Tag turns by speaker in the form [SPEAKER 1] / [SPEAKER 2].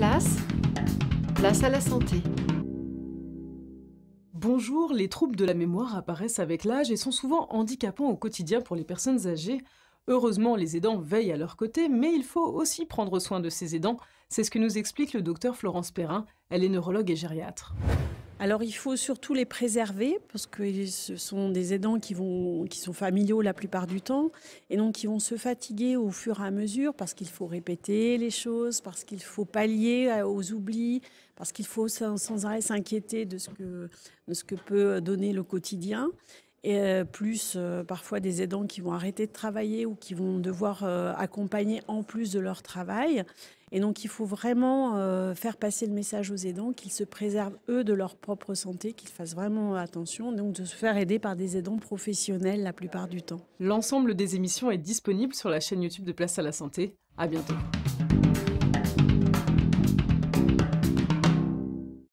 [SPEAKER 1] place, place à la santé. Bonjour, les troubles de la mémoire apparaissent avec l'âge et sont souvent handicapants au quotidien pour les personnes âgées. Heureusement, les aidants veillent à leur côté, mais il faut aussi prendre soin de ces aidants. C'est ce que nous explique le docteur Florence Perrin, elle est neurologue et gériatre. Alors il faut
[SPEAKER 2] surtout les préserver parce que ce sont des aidants qui, vont, qui sont familiaux la plupart du temps et donc qui vont se fatiguer au fur et à mesure parce qu'il faut répéter les choses, parce qu'il faut pallier euh, aux oublis, parce qu'il faut sans, arrêt s'inquiéter de, de ce que peut donner le quotidien et euh, plus euh, parfois des aidants qui vont arrêter de travailler ou qui vont devoir euh, accompagner en plus de leur travail. Et donc il faut vraiment faire passer le message aux aidants qu'ils se préservent eux de leur propre santé, qu'ils fassent vraiment attention, donc de se faire aider par des aidants professionnels la plupart du temps.
[SPEAKER 1] L'ensemble des émissions est disponible sur la chaîne YouTube de Place à la Santé. À bientôt.